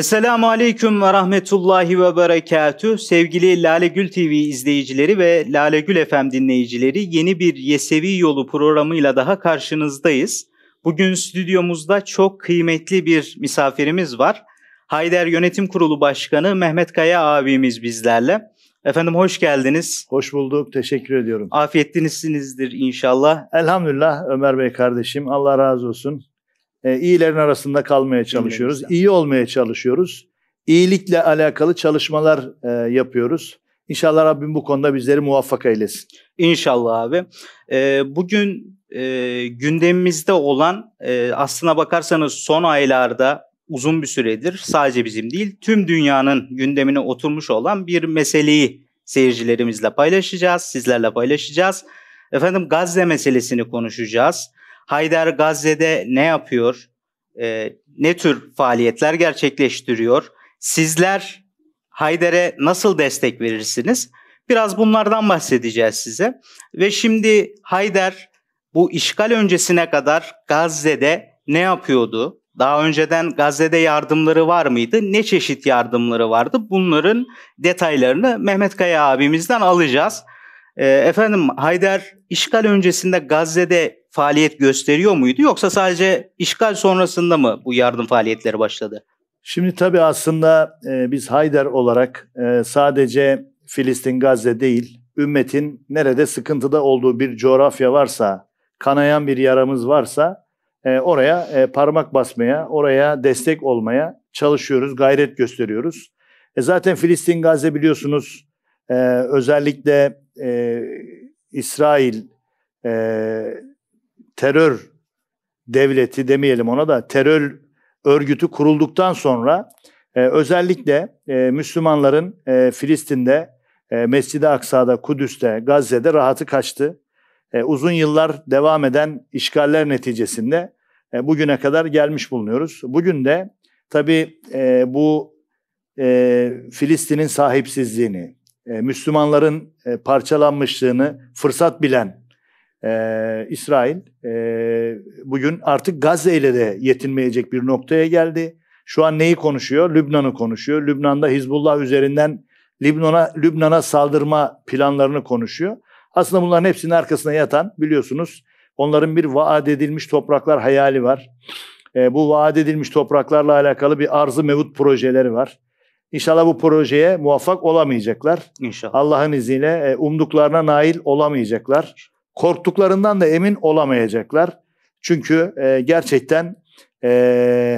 Esselamu Aleyküm ve Rahmetullahi ve Berekatü. Sevgili Lale Gül TV izleyicileri ve Lale Gül FM dinleyicileri yeni bir Yesevi Yolu programıyla daha karşınızdayız. Bugün stüdyomuzda çok kıymetli bir misafirimiz var. Hayder Yönetim Kurulu Başkanı Mehmet Kaya abimiz bizlerle. Efendim hoş geldiniz. Hoş bulduk. Teşekkür ediyorum. Afiyettinizsinizdir inşallah. Elhamdülillah Ömer Bey kardeşim. Allah razı olsun e, iyilerin arasında kalmaya çalışıyoruz. İyilerin. İyi olmaya çalışıyoruz. İyilikle alakalı çalışmalar e, yapıyoruz. İnşallah Rabbim bu konuda bizleri muvaffak eylesin. İnşallah abi. E, bugün e, gündemimizde olan e, aslına bakarsanız son aylarda uzun bir süredir sadece bizim değil tüm dünyanın gündemine oturmuş olan bir meseleyi seyircilerimizle paylaşacağız, sizlerle paylaşacağız. Efendim Gazze meselesini konuşacağız. Haydar Gazze'de ne yapıyor? E, ne tür faaliyetler gerçekleştiriyor? Sizler Haydar'e nasıl destek verirsiniz? Biraz bunlardan bahsedeceğiz size. Ve şimdi Haydar bu işgal öncesine kadar Gazze'de ne yapıyordu? Daha önceden Gazze'de yardımları var mıydı? Ne çeşit yardımları vardı? Bunların detaylarını Mehmet Kaya abimizden alacağız. Ee, efendim Haydar işgal öncesinde Gazze'de faaliyet gösteriyor muydu yoksa sadece işgal sonrasında mı bu yardım faaliyetleri başladı? Şimdi tabii aslında e, biz Haydar olarak e, sadece Filistin Gazze değil, ümmetin nerede sıkıntıda olduğu bir coğrafya varsa, kanayan bir yaramız varsa e, oraya e, parmak basmaya, oraya destek olmaya çalışıyoruz, gayret gösteriyoruz. E, zaten Filistin Gazze biliyorsunuz e, özellikle e, İsrail e, terör devleti demeyelim ona da terör örgütü kurulduktan sonra e, özellikle e, Müslümanların e, Filistin'de, e, Mescid-i Aksa'da, Kudüs'te, Gazze'de rahatı kaçtı. E, uzun yıllar devam eden işgaller neticesinde e, bugüne kadar gelmiş bulunuyoruz. Bugün de tabii e, bu e, Filistin'in sahipsizliğini, e, Müslümanların e, parçalanmışlığını fırsat bilen e, İsrail e, bugün artık Gazze ile de yetinmeyecek bir noktaya geldi. Şu an neyi konuşuyor? Lübnan'ı konuşuyor. Lübnan'da Hizbullah üzerinden Lübnan'a Lübnan'a saldırma planlarını konuşuyor. Aslında bunların hepsinin arkasına yatan biliyorsunuz onların bir vaat edilmiş topraklar hayali var. E, bu vaat edilmiş topraklarla alakalı bir arzı mevut projeleri var. İnşallah bu projeye muvaffak olamayacaklar. İnşallah. Allah'ın izniyle e, umduklarına nail olamayacaklar korktuklarından da emin olamayacaklar. Çünkü e, gerçekten e,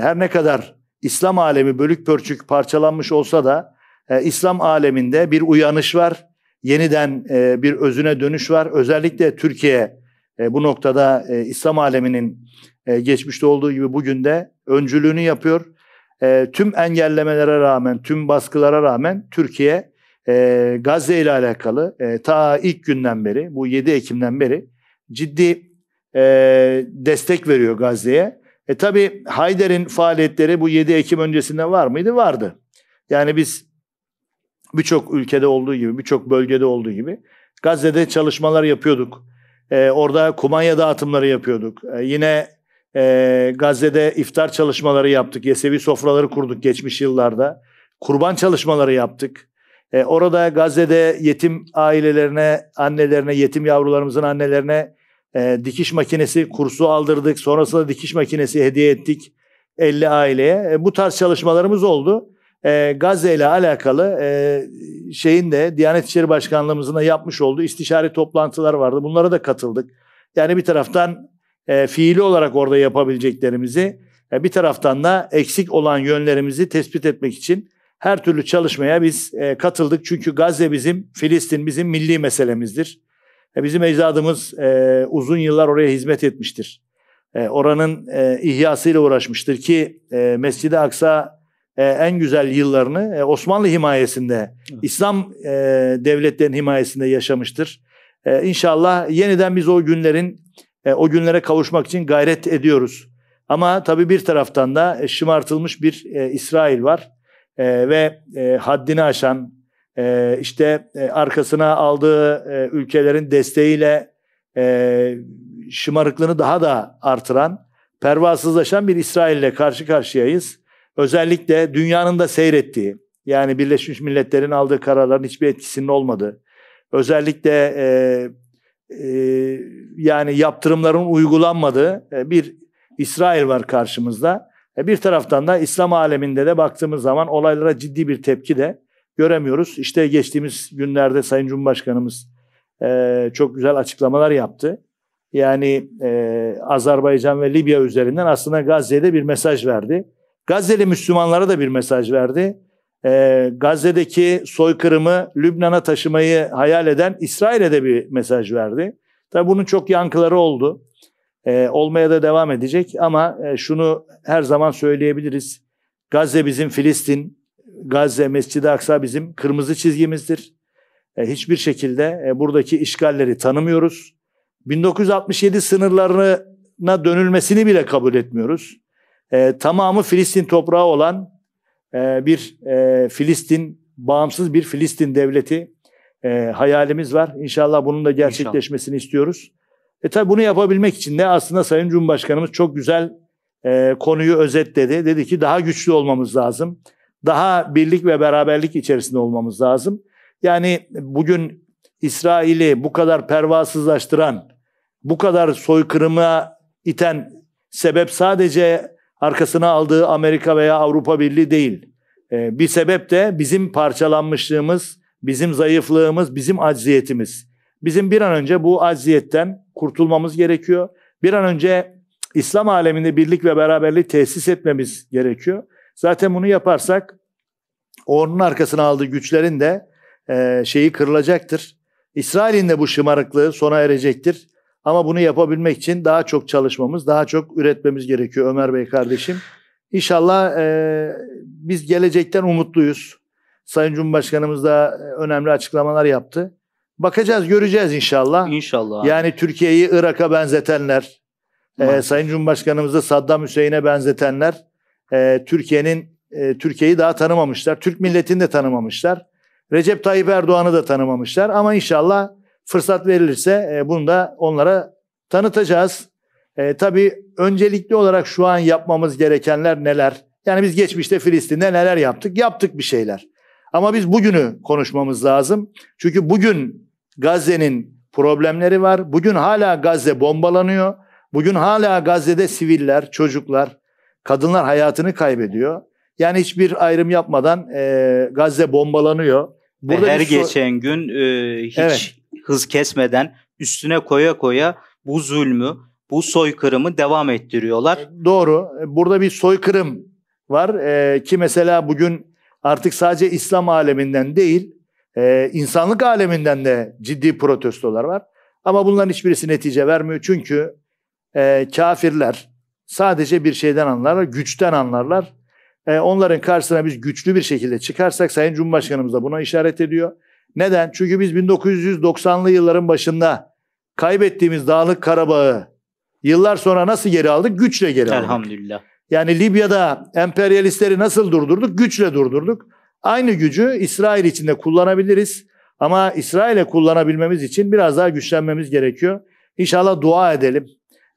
her ne kadar İslam alemi bölük pörçük parçalanmış olsa da e, İslam aleminde bir uyanış var. Yeniden e, bir özüne dönüş var. Özellikle Türkiye e, bu noktada e, İslam aleminin e, geçmişte olduğu gibi bugün de öncülüğünü yapıyor. E, tüm engellemelere rağmen, tüm baskılara rağmen Türkiye e, Gazze ile alakalı e, ta ilk günden beri bu 7 Ekim'den beri ciddi e, destek veriyor Gazze'ye. E tabi Hayder'in faaliyetleri bu 7 Ekim öncesinde var mıydı? Vardı. Yani biz birçok ülkede olduğu gibi, birçok bölgede olduğu gibi Gazze'de çalışmalar yapıyorduk. E, orada kumanya dağıtımları yapıyorduk. E, yine e, Gazze'de iftar çalışmaları yaptık. Yesevi sofraları kurduk geçmiş yıllarda. Kurban çalışmaları yaptık. E, orada Gazze'de yetim ailelerine, annelerine, yetim yavrularımızın annelerine e, dikiş makinesi kursu aldırdık. Sonrasında dikiş makinesi hediye ettik 50 aileye. E, bu tarz çalışmalarımız oldu. E, Gazze ile alakalı e, şeyin de Diyanet İşleri Başkanlığımızın da yapmış olduğu istişare toplantılar vardı. Bunlara da katıldık. Yani bir taraftan e, fiili olarak orada yapabileceklerimizi, e, bir taraftan da eksik olan yönlerimizi tespit etmek için her türlü çalışmaya biz e, katıldık. Çünkü Gazze bizim, Filistin bizim milli meselemizdir. E, bizim ecdadımız e, uzun yıllar oraya hizmet etmiştir. E, oranın e, ihyasıyla uğraşmıştır ki e, Mescid-i Aksa e, en güzel yıllarını e, Osmanlı himayesinde, evet. İslam e, devletlerin himayesinde yaşamıştır. E, inşallah yeniden biz o günlerin, e, o günlere kavuşmak için gayret ediyoruz. Ama tabii bir taraftan da e, şımartılmış bir e, İsrail var e, ve e, haddini aşan e, işte e, arkasına aldığı e, ülkelerin desteğiyle e, şımarıklığını daha da artıran pervasızlaşan bir İsrail ile karşı karşıyayız. Özellikle dünyanın da seyrettiği yani Birleşmiş Milletler'in aldığı kararların hiçbir etkisinin olmadığı özellikle e, e, yani yaptırımların uygulanmadığı e, bir İsrail var karşımızda. E, bir taraftan da İslam aleminde de baktığımız zaman olaylara ciddi bir tepki de göremiyoruz. İşte geçtiğimiz günlerde Sayın Cumhurbaşkanımız e, çok güzel açıklamalar yaptı. Yani e, Azerbaycan ve Libya üzerinden aslında Gazze'ye de bir mesaj verdi. Gazze'li Müslümanlara da bir mesaj verdi. Gazze'deki soykırımı Lübnan'a taşımayı hayal eden İsrail'e de bir mesaj verdi. Tabi bunun çok yankıları oldu e, olmaya da devam edecek. Ama e, şunu her zaman söyleyebiliriz. Gazze bizim Filistin, Gazze, Mescid-i Aksa bizim kırmızı çizgimizdir. E, hiçbir şekilde e, buradaki işgalleri tanımıyoruz. 1967 sınırlarına dönülmesini bile kabul etmiyoruz. E, tamamı Filistin toprağı olan e, bir e, Filistin, bağımsız bir Filistin devleti e, hayalimiz var. İnşallah bunun da gerçekleşmesini İnşallah. istiyoruz. E tabi bunu yapabilmek için de aslında Sayın Cumhurbaşkanımız çok güzel e, konuyu özetledi. Dedi ki daha güçlü olmamız lazım. Daha birlik ve beraberlik içerisinde olmamız lazım. Yani bugün İsrail'i bu kadar pervasızlaştıran, bu kadar soykırıma iten sebep sadece arkasına aldığı Amerika veya Avrupa Birliği değil. E, bir sebep de bizim parçalanmışlığımız, bizim zayıflığımız, bizim acziyetimiz. Bizim bir an önce bu aziyetten kurtulmamız gerekiyor. Bir an önce İslam aleminde birlik ve beraberliği tesis etmemiz gerekiyor. Zaten bunu yaparsak onun arkasına aldığı güçlerin de e, şeyi kırılacaktır. İsrail'in de bu şımarıklığı sona erecektir. Ama bunu yapabilmek için daha çok çalışmamız, daha çok üretmemiz gerekiyor Ömer Bey kardeşim. İnşallah e, biz gelecekten umutluyuz. Sayın Cumhurbaşkanımız da e, önemli açıklamalar yaptı. Bakacağız, göreceğiz inşallah. İnşallah. Abi. Yani Türkiye'yi Irak'a benzetenler, e, Sayın Cumhurbaşkanımızı Saddam Hüseyin'e benzetenler, e, Türkiye'nin e, Türkiye'yi daha tanımamışlar. Türk milletini de tanımamışlar. Recep Tayyip Erdoğan'ı da tanımamışlar. Ama inşallah fırsat verilirse e, bunu da onlara tanıtacağız. E, tabii öncelikli olarak şu an yapmamız gerekenler neler? Yani biz geçmişte Filistin'de neler yaptık? Yaptık bir şeyler. Ama biz bugünü konuşmamız lazım. Çünkü bugün Gazze'nin problemleri var. Bugün hala Gazze bombalanıyor. Bugün hala Gazze'de siviller, çocuklar, kadınlar hayatını kaybediyor. Yani hiçbir ayrım yapmadan e, Gazze bombalanıyor. Burada Ve her geçen gün e, hiç evet. hız kesmeden üstüne koya koya bu zulmü, bu soykırımı devam ettiriyorlar. E, doğru. E, burada bir soykırım var e, ki mesela bugün artık sadece İslam aleminden değil ee, insanlık aleminden de ciddi protestolar var. Ama bunların hiçbirisi netice vermiyor. Çünkü e, kafirler sadece bir şeyden anlarlar, güçten anlarlar. E, onların karşısına biz güçlü bir şekilde çıkarsak Sayın Cumhurbaşkanımız da buna işaret ediyor. Neden? Çünkü biz 1990'lı yılların başında kaybettiğimiz Dağlık Karabağ'ı yıllar sonra nasıl geri aldık? Güçle geri aldık. Elhamdülillah. Yani Libya'da emperyalistleri nasıl durdurduk? Güçle durdurduk. Aynı gücü İsrail için de kullanabiliriz. Ama İsrail'e kullanabilmemiz için biraz daha güçlenmemiz gerekiyor. İnşallah dua edelim.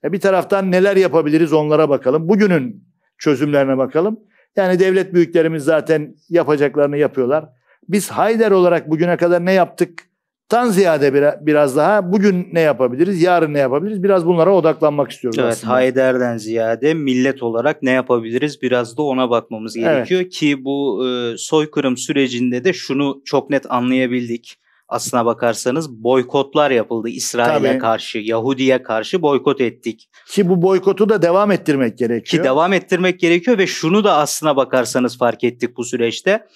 E, bir taraftan neler yapabiliriz onlara bakalım. Bugünün çözümlerine bakalım. Yani devlet büyüklerimiz zaten yapacaklarını yapıyorlar. Biz Hayder olarak bugüne kadar ne yaptık? tan ziyade biraz daha bugün ne yapabiliriz, yarın ne yapabiliriz biraz bunlara odaklanmak istiyoruz evet, aslında. Hayder'den ziyade millet olarak ne yapabiliriz biraz da ona bakmamız gerekiyor evet. ki bu e, soykırım sürecinde de şunu çok net anlayabildik. Aslına bakarsanız boykotlar yapıldı İsrail'e karşı, Yahudi'ye karşı boykot ettik. Ki bu boykotu da devam ettirmek gerekiyor. Ki devam ettirmek gerekiyor ve şunu da aslına bakarsanız fark ettik bu süreçte.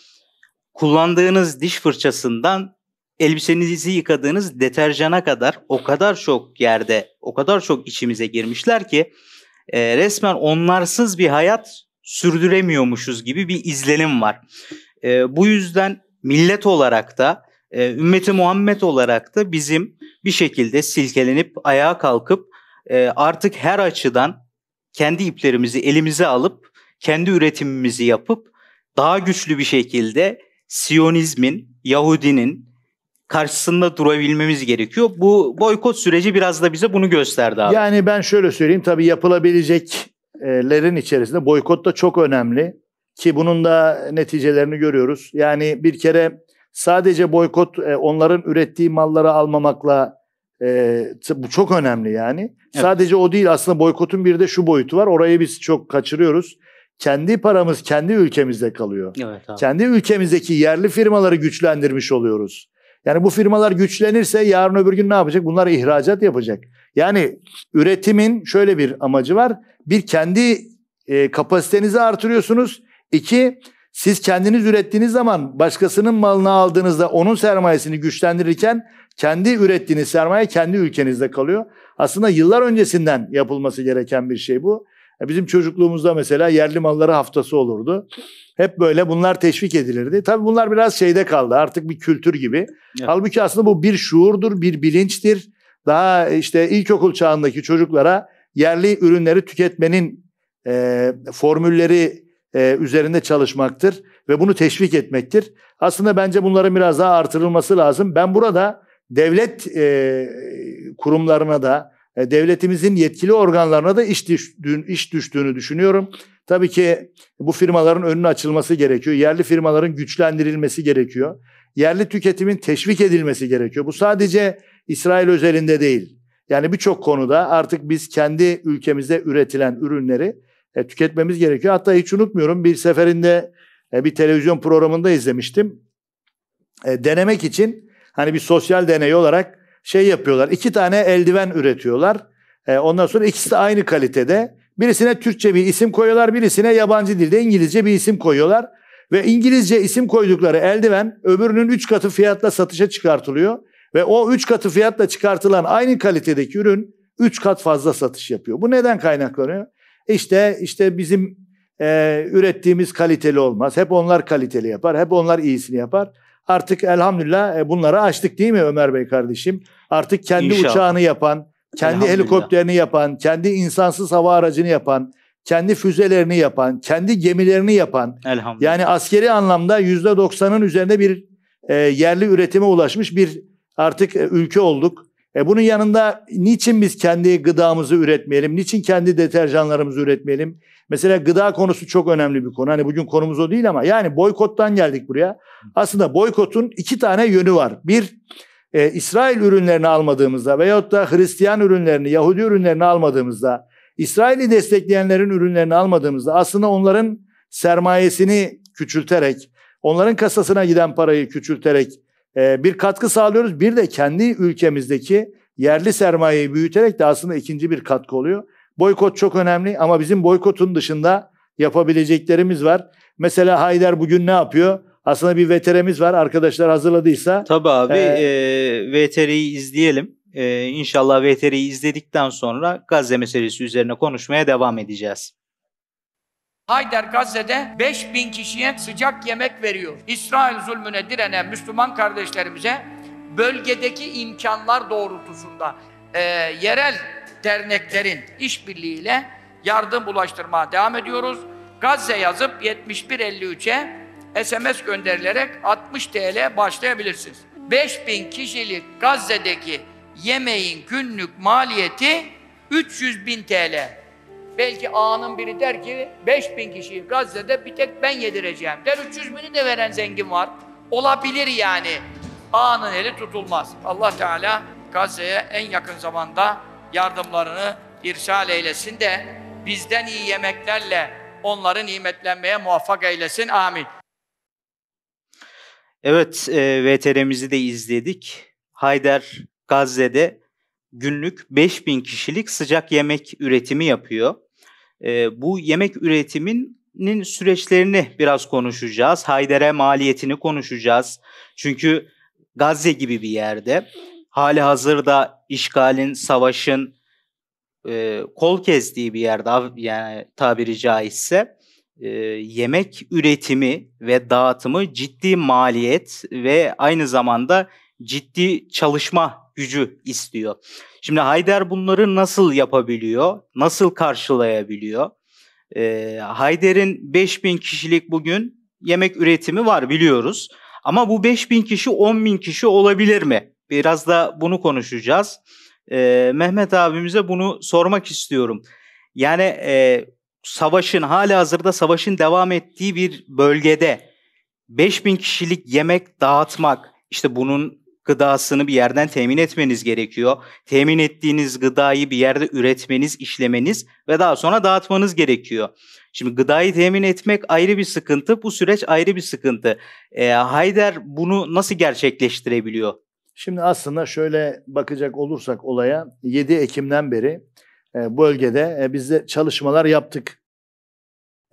Kullandığınız diş fırçasından elbisenizi yıkadığınız deterjana kadar o kadar çok yerde, o kadar çok içimize girmişler ki e, resmen onlarsız bir hayat sürdüremiyormuşuz gibi bir izlenim var. E, bu yüzden millet olarak da e, ümmeti Muhammed olarak da bizim bir şekilde silkelenip ayağa kalkıp e, artık her açıdan kendi iplerimizi elimize alıp kendi üretimimizi yapıp daha güçlü bir şekilde Siyonizmin, Yahudinin, karşısında durabilmemiz gerekiyor. Bu boykot süreci biraz da bize bunu gösterdi abi. Yani ben şöyle söyleyeyim tabii yapılabileceklerin içerisinde boykot da çok önemli ki bunun da neticelerini görüyoruz. Yani bir kere sadece boykot e, onların ürettiği malları almamakla e, bu çok önemli yani. Evet. Sadece o değil aslında boykotun bir de şu boyutu var. Orayı biz çok kaçırıyoruz. Kendi paramız kendi ülkemizde kalıyor. Evet abi. Kendi ülkemizdeki yerli firmaları güçlendirmiş oluyoruz. Yani bu firmalar güçlenirse yarın öbür gün ne yapacak? Bunlar ihracat yapacak. Yani üretimin şöyle bir amacı var. Bir kendi e, kapasitenizi artırıyorsunuz. İki, siz kendiniz ürettiğiniz zaman başkasının malını aldığınızda onun sermayesini güçlendirirken kendi ürettiğiniz sermaye kendi ülkenizde kalıyor. Aslında yıllar öncesinden yapılması gereken bir şey bu. Bizim çocukluğumuzda mesela yerli malları haftası olurdu. Hep böyle bunlar teşvik edilirdi. Tabii bunlar biraz şeyde kaldı artık bir kültür gibi. Evet. Halbuki aslında bu bir şuurdur, bir bilinçtir. Daha işte ilkokul çağındaki çocuklara yerli ürünleri tüketmenin e, formülleri e, üzerinde çalışmaktır ve bunu teşvik etmektir. Aslında bence bunların biraz daha artırılması lazım. Ben burada devlet e, kurumlarına da e, devletimizin yetkili organlarına da iş, düştüğün, iş düştüğünü düşünüyorum. Tabii ki bu firmaların önüne açılması gerekiyor. Yerli firmaların güçlendirilmesi gerekiyor. Yerli tüketimin teşvik edilmesi gerekiyor. Bu sadece İsrail özelinde değil. Yani birçok konuda artık biz kendi ülkemizde üretilen ürünleri e, tüketmemiz gerekiyor. Hatta hiç unutmuyorum bir seferinde e, bir televizyon programında izlemiştim. E, denemek için hani bir sosyal deney olarak şey yapıyorlar. İki tane eldiven üretiyorlar. E, ondan sonra ikisi de aynı kalitede. Birisine Türkçe bir isim koyuyorlar, birisine yabancı dilde İngilizce bir isim koyuyorlar. Ve İngilizce isim koydukları eldiven öbürünün 3 katı fiyatla satışa çıkartılıyor. Ve o 3 katı fiyatla çıkartılan aynı kalitedeki ürün 3 kat fazla satış yapıyor. Bu neden kaynaklanıyor? İşte işte bizim e, ürettiğimiz kaliteli olmaz. Hep onlar kaliteli yapar. Hep onlar iyisini yapar. Artık elhamdülillah e, bunları açtık değil mi Ömer Bey kardeşim? Artık kendi İnşallah. uçağını yapan, kendi helikopterini yapan, kendi insansız hava aracını yapan, kendi füzelerini yapan, kendi gemilerini yapan. Elhamdülillah. Yani askeri anlamda %90'ın üzerinde bir e, yerli üretime ulaşmış bir artık e, ülke olduk. E bunun yanında niçin biz kendi gıdamızı üretmeyelim? Niçin kendi deterjanlarımızı üretmeyelim? Mesela gıda konusu çok önemli bir konu. Hani bugün konumuz o değil ama yani boykottan geldik buraya. Aslında boykotun iki tane yönü var. Bir, e, İsrail ürünlerini almadığımızda veyahut da Hristiyan ürünlerini, Yahudi ürünlerini almadığımızda, İsrail'i destekleyenlerin ürünlerini almadığımızda aslında onların sermayesini küçülterek, onların kasasına giden parayı küçülterek e, bir katkı sağlıyoruz. Bir de kendi ülkemizdeki yerli sermayeyi büyüterek de aslında ikinci bir katkı oluyor. Boykot çok önemli ama bizim boykotun dışında yapabileceklerimiz var. Mesela Haydar bugün ne yapıyor? Aslında bir VTR'miz var. Arkadaşlar hazırladıysa. Tabii abi e, e, VTR'yi izleyelim. E, inşallah VTR'yi izledikten sonra Gazze meselesi üzerine konuşmaya devam edeceğiz. Haydar Gazze'de 5000 kişiye sıcak yemek veriyor. İsrail zulmüne direnen Müslüman kardeşlerimize bölgedeki imkanlar doğrultusunda e, yerel derneklerin işbirliğiyle yardım ulaştırmaya devam ediyoruz. Gazze yazıp 7153'e SMS gönderilerek 60 TL başlayabilirsiniz. 5000 kişilik Gazze'deki yemeğin günlük maliyeti 300 bin TL. Belki ağanın biri der ki 5000 kişiyi Gazze'de bir tek ben yedireceğim der. 300 bini de veren zengin var. Olabilir yani. Ağanın eli tutulmaz. Allah Teala Gazze'ye en yakın zamanda yardımlarını irsal eylesin de bizden iyi yemeklerle onları nimetlenmeye muvaffak eylesin. Amin. Evet, e, VTR'mizi de izledik. Hayder Gazze'de günlük 5000 kişilik sıcak yemek üretimi yapıyor. E, bu yemek üretiminin süreçlerini biraz konuşacağız. Hayder'e maliyetini konuşacağız. Çünkü Gazze gibi bir yerde hali hazırda işgalin, savaşın e, kol kestiği bir yerde yani tabiri caizse e, yemek üretimi ve dağıtımı ciddi maliyet ve aynı zamanda ciddi çalışma gücü istiyor. Şimdi Hayder bunları nasıl yapabiliyor? Nasıl karşılayabiliyor? E, Hayder'in 5000 kişilik bugün yemek üretimi var biliyoruz. Ama bu 5000 kişi 10 bin kişi olabilir mi? Biraz da bunu konuşacağız. E, Mehmet abimize bunu sormak istiyorum. Yani e, savaşın hala hazırda savaşın devam ettiği bir bölgede 5000 kişilik yemek dağıtmak işte bunun gıdasını bir yerden temin etmeniz gerekiyor. Temin ettiğiniz gıdayı bir yerde üretmeniz, işlemeniz ve daha sonra dağıtmanız gerekiyor. Şimdi gıdayı temin etmek ayrı bir sıkıntı, bu süreç ayrı bir sıkıntı. E, Hayder bunu nasıl gerçekleştirebiliyor? Şimdi aslında şöyle bakacak olursak olaya 7 Ekim'den beri e, bölgede e, biz de çalışmalar yaptık.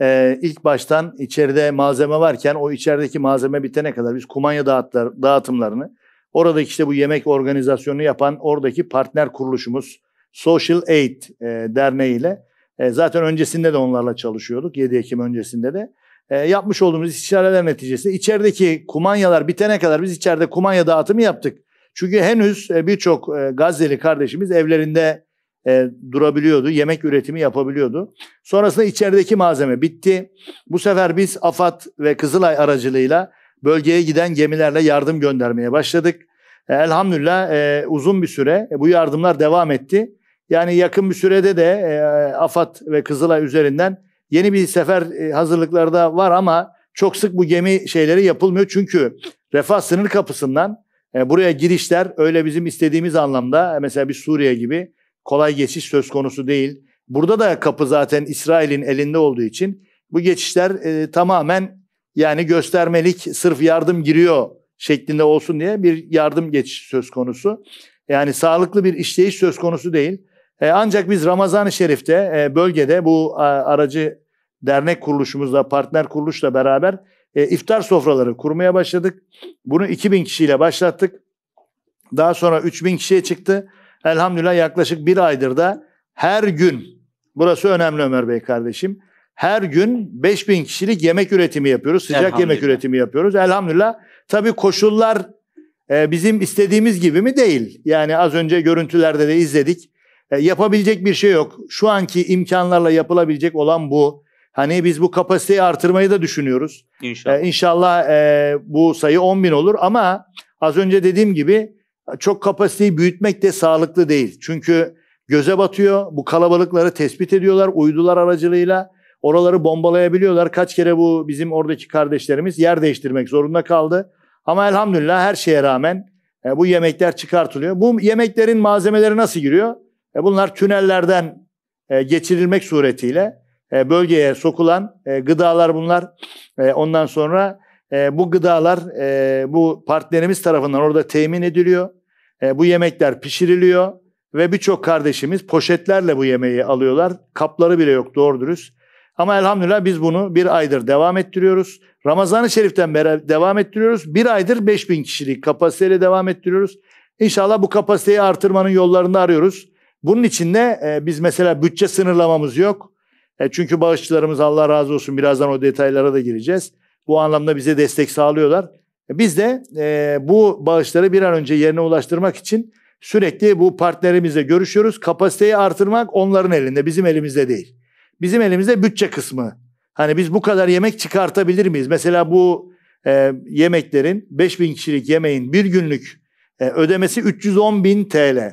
E, ilk baştan içeride malzeme varken o içerideki malzeme bitene kadar biz kumanya dağıtlar, dağıtımlarını oradaki işte bu yemek organizasyonunu yapan oradaki partner kuruluşumuz Social Aid e, Derneği ile e, zaten öncesinde de onlarla çalışıyorduk 7 Ekim öncesinde de. E, yapmış olduğumuz istişareler neticesinde içerideki kumanyalar bitene kadar biz içeride kumanya dağıtımı yaptık. Çünkü henüz e, birçok e, Gazze'li kardeşimiz evlerinde e, durabiliyordu. Yemek üretimi yapabiliyordu. Sonrasında içerideki malzeme bitti. Bu sefer biz AFAD ve Kızılay aracılığıyla bölgeye giden gemilerle yardım göndermeye başladık. elhamdülillah uzun bir süre bu yardımlar devam etti. Yani yakın bir sürede de e, AFAD ve Kızılay üzerinden yeni bir sefer e, hazırlıkları da var ama çok sık bu gemi şeyleri yapılmıyor. Çünkü refah sınır kapısından e, buraya girişler öyle bizim istediğimiz anlamda e, mesela bir Suriye gibi kolay geçiş söz konusu değil. Burada da kapı zaten İsrail'in elinde olduğu için bu geçişler e, tamamen yani göstermelik sırf yardım giriyor şeklinde olsun diye bir yardım geçiş söz konusu. Yani sağlıklı bir işleyiş söz konusu değil. ancak biz Ramazan-ı Şerif'te bölgede bu aracı dernek kuruluşumuzla, partner kuruluşla beraber e, iftar sofraları kurmaya başladık. Bunu 2000 kişiyle başlattık. Daha sonra 3000 kişiye çıktı. Elhamdülillah yaklaşık bir aydır da her gün, burası önemli Ömer Bey kardeşim, her gün 5000 kişilik yemek üretimi yapıyoruz. Sıcak yemek üretimi yapıyoruz. Elhamdülillah. Tabii koşullar e, bizim istediğimiz gibi mi? Değil. Yani az önce görüntülerde de izledik. E, yapabilecek bir şey yok. Şu anki imkanlarla yapılabilecek olan bu. Hani biz bu kapasiteyi artırmayı da düşünüyoruz. İnşallah. Ee, inşallah e, bu sayı 10 bin olur ama az önce dediğim gibi çok kapasiteyi büyütmek de sağlıklı değil. Çünkü göze batıyor, bu kalabalıkları tespit ediyorlar uydular aracılığıyla. Oraları bombalayabiliyorlar. Kaç kere bu bizim oradaki kardeşlerimiz yer değiştirmek zorunda kaldı. Ama elhamdülillah her şeye rağmen e, bu yemekler çıkartılıyor. Bu yemeklerin malzemeleri nasıl giriyor? E, bunlar tünellerden e, geçirilmek suretiyle e, bölgeye sokulan e, gıdalar bunlar. E, ondan sonra bu gıdalar bu partnerimiz tarafından orada temin ediliyor. bu yemekler pişiriliyor ve birçok kardeşimiz poşetlerle bu yemeği alıyorlar. Kapları bile yok doğru dürüst. Ama elhamdülillah biz bunu bir aydır devam ettiriyoruz. Ramazan-ı Şerif'ten beri devam ettiriyoruz. Bir aydır 5000 kişilik kapasiteyle devam ettiriyoruz. İnşallah bu kapasiteyi artırmanın yollarını arıyoruz. Bunun için de biz mesela bütçe sınırlamamız yok. E, çünkü bağışçılarımız Allah razı olsun birazdan o detaylara da gireceğiz. Bu anlamda bize destek sağlıyorlar. E, biz de e, bu bağışları bir an önce yerine ulaştırmak için sürekli bu partnerimizle görüşüyoruz. Kapasiteyi artırmak onların elinde, bizim elimizde değil. Bizim elimizde bütçe kısmı. Hani biz bu kadar yemek çıkartabilir miyiz? Mesela bu e, yemeklerin 5000 kişilik yemeğin bir günlük e, ödemesi 310 bin TL.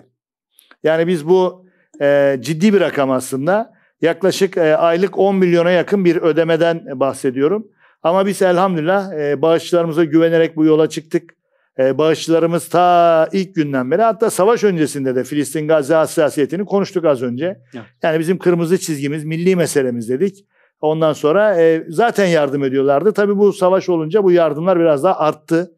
Yani biz bu e, ciddi bir rakam aslında. Yaklaşık e, aylık 10 milyona yakın bir ödemeden e, bahsediyorum. Ama biz elhamdülillah e, bağışçılarımıza güvenerek bu yola çıktık. E, bağışçılarımız ta ilk günden beri hatta savaş öncesinde de Filistin Gazze hassasiyetini konuştuk az önce. Evet. Yani bizim kırmızı çizgimiz milli meselemiz dedik. Ondan sonra e, zaten yardım ediyorlardı. Tabii bu savaş olunca bu yardımlar biraz daha arttı.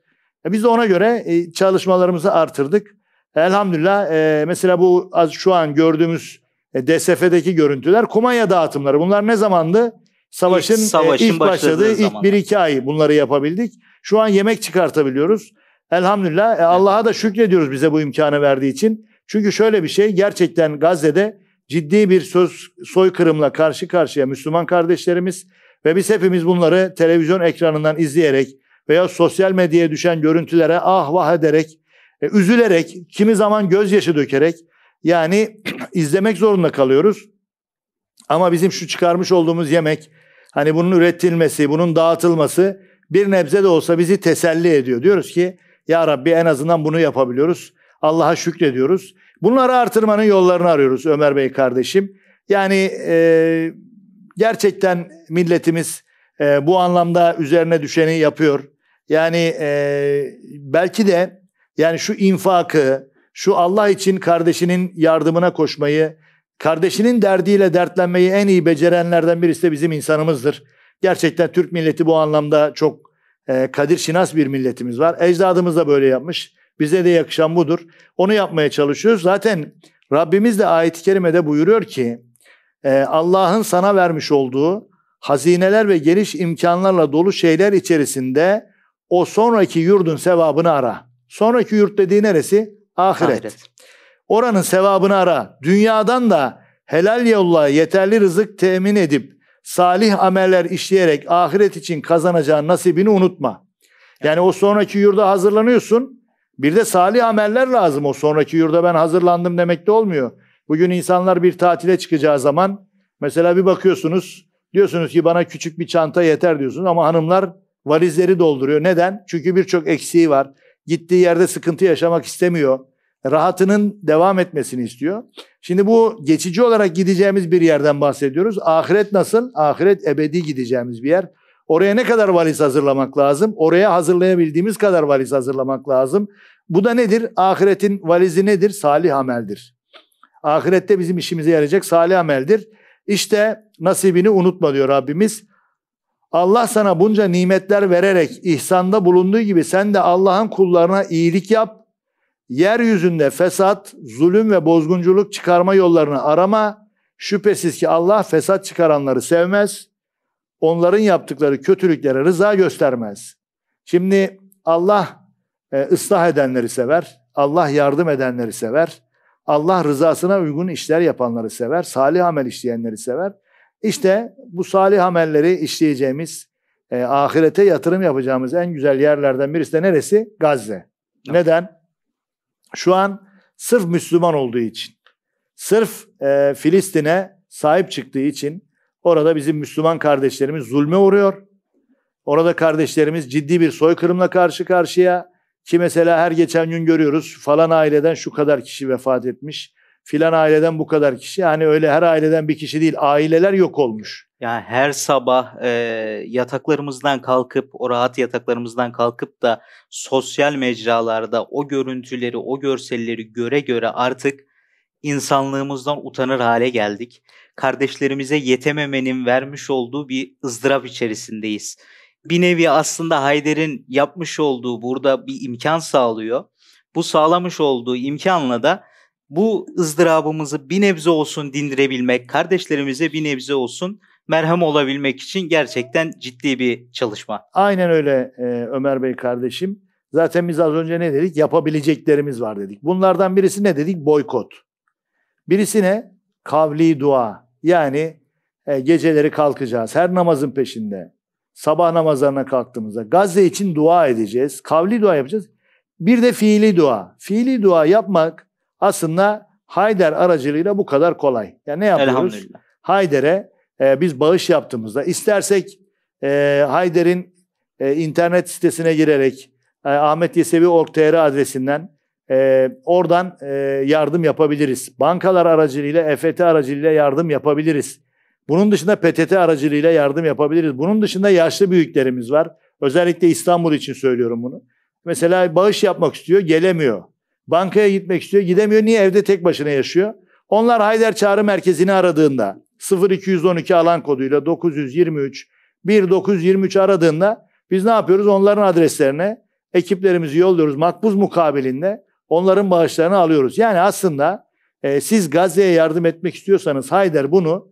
E, biz de ona göre e, çalışmalarımızı artırdık. Elhamdülillah e, mesela bu az şu an gördüğümüz e, DSF'deki görüntüler, kumanya dağıtımları. Bunlar ne zamandı? Savaşın ilk, savaşın e, ilk başladığı ilk bir iki ay bunları yapabildik. Şu an yemek çıkartabiliyoruz. Elhamdülillah e, Allah'a da şükrediyoruz bize bu imkanı verdiği için. Çünkü şöyle bir şey gerçekten Gazze'de ciddi bir söz soykırımla karşı karşıya Müslüman kardeşlerimiz ve biz hepimiz bunları televizyon ekranından izleyerek veya sosyal medyaya düşen görüntülere ah vah ederek, e, üzülerek, kimi zaman gözyaşı dökerek yani izlemek zorunda kalıyoruz. Ama bizim şu çıkarmış olduğumuz yemek hani bunun üretilmesi, bunun dağıtılması bir nebze de olsa bizi teselli ediyor. Diyoruz ki ya Rabbi en azından bunu yapabiliyoruz. Allah'a şükrediyoruz. Bunları artırmanın yollarını arıyoruz Ömer Bey kardeşim. Yani e, gerçekten milletimiz e, bu anlamda üzerine düşeni yapıyor. Yani e, belki de yani şu infakı, şu Allah için kardeşinin yardımına koşmayı, kardeşinin derdiyle dertlenmeyi en iyi becerenlerden birisi de bizim insanımızdır. Gerçekten Türk milleti bu anlamda çok e, kadir şinas bir milletimiz var. Ecdadımız da böyle yapmış. Bize de yakışan budur. Onu yapmaya çalışıyoruz. Zaten Rabbimiz de ayet-i kerimede buyuruyor ki e, Allah'ın sana vermiş olduğu hazineler ve geniş imkanlarla dolu şeyler içerisinde o sonraki yurdun sevabını ara. Sonraki yurt dediği neresi? ahiret. ahiret. Oranın sevabını ara. Dünyadan da helal yolla yeterli rızık temin edip salih ameller işleyerek ahiret için kazanacağın nasibini unutma. Yani o sonraki yurda hazırlanıyorsun. Bir de salih ameller lazım. O sonraki yurda ben hazırlandım demek de olmuyor. Bugün insanlar bir tatile çıkacağı zaman mesela bir bakıyorsunuz diyorsunuz ki bana küçük bir çanta yeter diyorsunuz ama hanımlar valizleri dolduruyor. Neden? Çünkü birçok eksiği var. Gittiği yerde sıkıntı yaşamak istemiyor. Rahatının devam etmesini istiyor. Şimdi bu geçici olarak gideceğimiz bir yerden bahsediyoruz. Ahiret nasıl? Ahiret ebedi gideceğimiz bir yer. Oraya ne kadar valiz hazırlamak lazım? Oraya hazırlayabildiğimiz kadar valiz hazırlamak lazım. Bu da nedir? Ahiretin valizi nedir? Salih ameldir. Ahirette bizim işimize yarayacak salih ameldir. İşte nasibini unutma diyor Rabbimiz. Allah sana bunca nimetler vererek ihsanda bulunduğu gibi sen de Allah'ın kullarına iyilik yap. Yeryüzünde fesat, zulüm ve bozgunculuk çıkarma yollarını arama. Şüphesiz ki Allah fesat çıkaranları sevmez. Onların yaptıkları kötülüklere rıza göstermez. Şimdi Allah e, ıslah edenleri sever. Allah yardım edenleri sever. Allah rızasına uygun işler yapanları sever. Salih amel işleyenleri sever. İşte bu salih amelleri işleyeceğimiz, e, ahirete yatırım yapacağımız en güzel yerlerden birisi de neresi? Gazze. Evet. Neden? Şu an sırf Müslüman olduğu için, sırf e, Filistin'e sahip çıktığı için orada bizim Müslüman kardeşlerimiz zulme uğruyor. Orada kardeşlerimiz ciddi bir soykırımla karşı karşıya ki mesela her geçen gün görüyoruz falan aileden şu kadar kişi vefat etmiş filan aileden bu kadar kişi. Yani öyle her aileden bir kişi değil. Aileler yok olmuş. Yani her sabah e, yataklarımızdan kalkıp, o rahat yataklarımızdan kalkıp da sosyal mecralarda o görüntüleri, o görselleri göre göre artık insanlığımızdan utanır hale geldik. Kardeşlerimize yetememenin vermiş olduğu bir ızdırap içerisindeyiz. Bir nevi aslında Hayder'in yapmış olduğu burada bir imkan sağlıyor. Bu sağlamış olduğu imkanla da bu ızdırabımızı bir nebze olsun dindirebilmek, kardeşlerimize bir nebze olsun merhem olabilmek için gerçekten ciddi bir çalışma. Aynen öyle e, Ömer Bey kardeşim. Zaten biz az önce ne dedik? Yapabileceklerimiz var dedik. Bunlardan birisi ne dedik? Boykot. Birisi ne? Kavli dua. Yani e, geceleri kalkacağız. Her namazın peşinde. Sabah namazlarına kalktığımızda Gazze için dua edeceğiz. Kavli dua yapacağız. Bir de fiili dua. Fiili dua yapmak aslında Hayder aracılığıyla bu kadar kolay. Yani ne yapıyoruz? Hayder'e e, biz bağış yaptığımızda istersek e, Hayder'in e, internet sitesine girerek e, ahmetyesevi.org.tr adresinden e, oradan e, yardım yapabiliriz. Bankalar aracılığıyla, EFT aracılığıyla yardım yapabiliriz. Bunun dışında PTT aracılığıyla yardım yapabiliriz. Bunun dışında yaşlı büyüklerimiz var. Özellikle İstanbul için söylüyorum bunu. Mesela bağış yapmak istiyor, gelemiyor. Bankaya gitmek istiyor. Gidemiyor. Niye? Evde tek başına yaşıyor. Onlar Haydar Çağrı Merkezi'ni aradığında 0212 alan koduyla 923 1923 aradığında biz ne yapıyoruz? Onların adreslerine ekiplerimizi yolluyoruz. Makbuz mukabilinde onların bağışlarını alıyoruz. Yani aslında e, siz Gazze'ye yardım etmek istiyorsanız Haydar bunu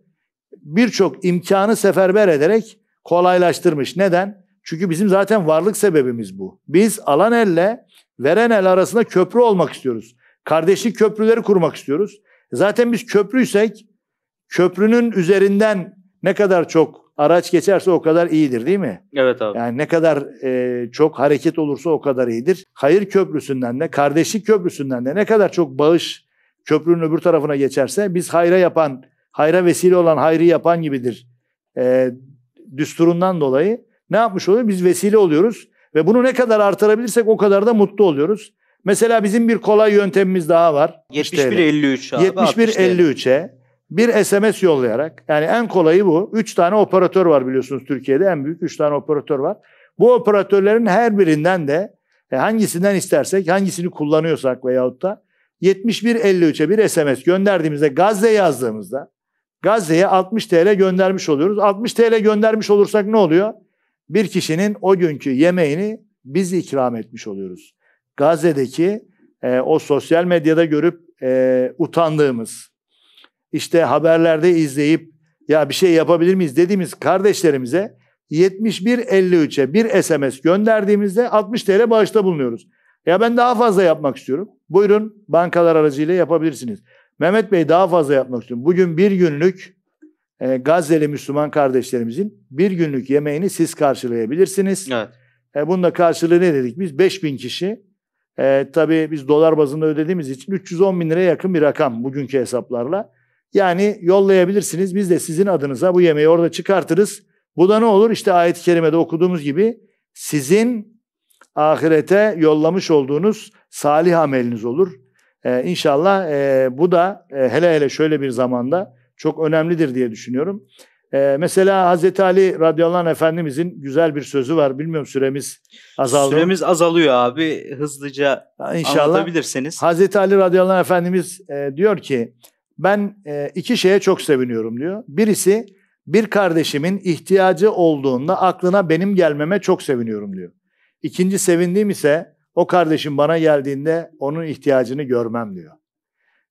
birçok imkanı seferber ederek kolaylaştırmış. Neden? Çünkü bizim zaten varlık sebebimiz bu. Biz alan elle veren el arasında köprü olmak istiyoruz. Kardeşlik köprüleri kurmak istiyoruz. Zaten biz köprüysek köprünün üzerinden ne kadar çok araç geçerse o kadar iyidir değil mi? Evet abi. Yani ne kadar e, çok hareket olursa o kadar iyidir. Hayır köprüsünden de kardeşlik köprüsünden de ne kadar çok bağış köprünün öbür tarafına geçerse biz hayra yapan, hayra vesile olan hayrı yapan gibidir. E, düsturundan dolayı ne yapmış oluyor? Biz vesile oluyoruz. Ve bunu ne kadar artırabilirsek o kadar da mutlu oluyoruz. Mesela bizim bir kolay yöntemimiz daha var. 71.53 abi. 71.53'e bir SMS e. yollayarak yani en kolayı bu. 3 tane operatör var biliyorsunuz Türkiye'de en büyük 3 tane operatör var. Bu operatörlerin her birinden de e, hangisinden istersek hangisini kullanıyorsak veyahut da 71.53'e bir SMS gönderdiğimizde Gazze yazdığımızda Gazze'ye 60 TL göndermiş oluyoruz. 60 TL göndermiş olursak ne oluyor? bir kişinin o günkü yemeğini biz ikram etmiş oluyoruz. Gazze'deki e, o sosyal medyada görüp e, utandığımız, işte haberlerde izleyip ya bir şey yapabilir miyiz dediğimiz kardeşlerimize 71.53'e bir SMS gönderdiğimizde 60 TL bağışta bulunuyoruz. Ya ben daha fazla yapmak istiyorum. Buyurun bankalar aracıyla yapabilirsiniz. Mehmet Bey daha fazla yapmak istiyorum. Bugün bir günlük e, Gazze'li Müslüman kardeşlerimizin bir günlük yemeğini siz karşılayabilirsiniz. Evet. E, bunun da karşılığı ne dedik biz? 5000 kişi. E, tabii biz dolar bazında ödediğimiz için 310 bin liraya yakın bir rakam bugünkü hesaplarla. Yani yollayabilirsiniz. Biz de sizin adınıza bu yemeği orada çıkartırız. Bu da ne olur? İşte ayet-i kerimede okuduğumuz gibi sizin ahirete yollamış olduğunuz salih ameliniz olur. Ee, inşallah e, bu da e, hele hele şöyle bir zamanda çok önemlidir diye düşünüyorum. Ee, mesela Hazreti Ali radıyallahu anh efendimizin güzel bir sözü var. Bilmiyorum süremiz azaldı. Süremiz azalıyor abi. Hızlıca İnşallah. anlatabilirseniz. Hazreti Ali radıyallahu anh efendimiz e, diyor ki ben e, iki şeye çok seviniyorum diyor. Birisi bir kardeşimin ihtiyacı olduğunda aklına benim gelmeme çok seviniyorum diyor. İkinci sevindiğim ise o kardeşim bana geldiğinde onun ihtiyacını görmem diyor.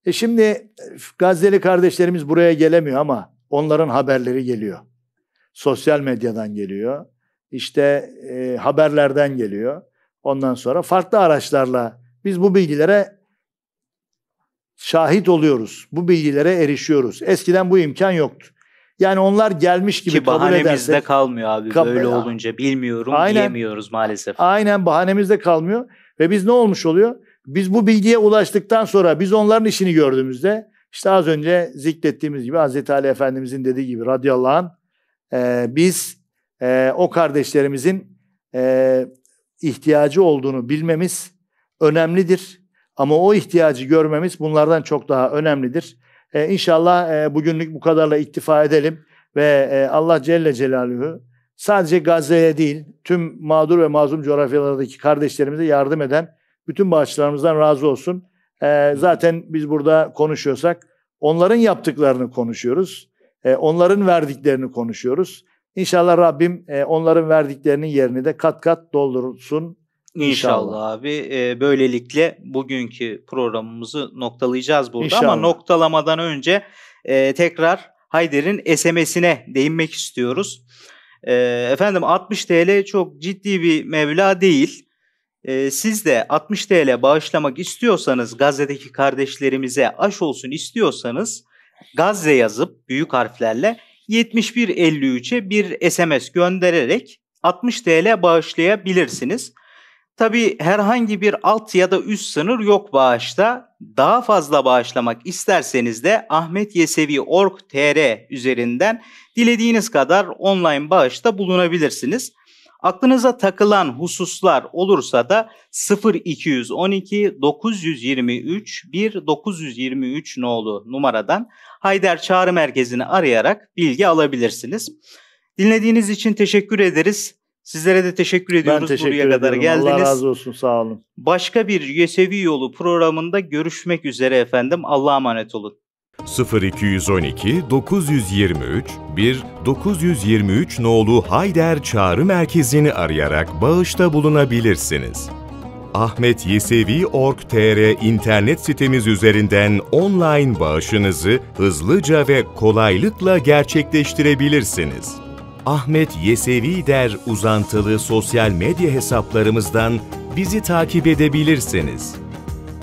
E şimdi Gazze'li kardeşlerimiz buraya gelemiyor ama onların haberleri geliyor. Sosyal medyadan geliyor. İşte e, haberlerden geliyor. Ondan sonra farklı araçlarla biz bu bilgilere şahit oluyoruz. Bu bilgilere erişiyoruz. Eskiden bu imkan yoktu. Yani onlar gelmiş gibi Ki kabul bahanemizde kalmıyor abi kab- böyle olunca bilmiyorum aynen, diyemiyoruz maalesef. Aynen bahanemizde kalmıyor ve biz ne olmuş oluyor? Biz bu bilgiye ulaştıktan sonra biz onların işini gördüğümüzde işte az önce zikrettiğimiz gibi Hazreti Ali Efendimizin dediği gibi radıyallahu anh e, biz e, o kardeşlerimizin e, ihtiyacı olduğunu bilmemiz önemlidir. Ama o ihtiyacı görmemiz bunlardan çok daha önemlidir. E, inşallah e, bugünlük bu kadarla iktifa edelim ve e, Allah Celle Celaluhu sadece Gazze'ye değil tüm mağdur ve mazlum coğrafyalardaki kardeşlerimize yardım eden bütün bağışçılarımızdan razı olsun. E, zaten biz burada konuşuyorsak onların yaptıklarını konuşuyoruz. E, onların verdiklerini konuşuyoruz. İnşallah Rabbim e, onların verdiklerinin yerini de kat kat doldursun. İnşallah, İnşallah abi. E, böylelikle bugünkü programımızı noktalayacağız burada İnşallah. ama noktalamadan önce e, tekrar Hayder'in SMS'ine değinmek istiyoruz. E, efendim 60 TL çok ciddi bir mevla değil e, siz de 60 TL bağışlamak istiyorsanız Gazze'deki kardeşlerimize aş olsun istiyorsanız Gazze yazıp büyük harflerle 7153'e bir SMS göndererek 60 TL bağışlayabilirsiniz. Tabi herhangi bir alt ya da üst sınır yok bağışta. Daha fazla bağışlamak isterseniz de Ahmet Yesevi ahmetyesevi.org.tr üzerinden dilediğiniz kadar online bağışta bulunabilirsiniz. Aklınıza takılan hususlar olursa da 0212 923 1923 nolu numaradan Hayder Çağrı Merkezi'ni arayarak bilgi alabilirsiniz. Dinlediğiniz için teşekkür ederiz. Sizlere de teşekkür ediyoruz ben teşekkür buraya ediyorum. kadar geldiniz. Allah razı olsun sağ olun. Başka bir Yesevi Yolu programında görüşmek üzere efendim. Allah'a emanet olun. 0212 923 1 923 nolu Hayder Çağrı Merkezi'ni arayarak bağışta bulunabilirsiniz. Ahmet Yesevi Yesevi.org.tr internet sitemiz üzerinden online bağışınızı hızlıca ve kolaylıkla gerçekleştirebilirsiniz. Ahmet Yesevi der uzantılı sosyal medya hesaplarımızdan bizi takip edebilirsiniz.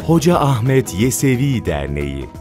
Hoca Ahmet Yesevi Derneği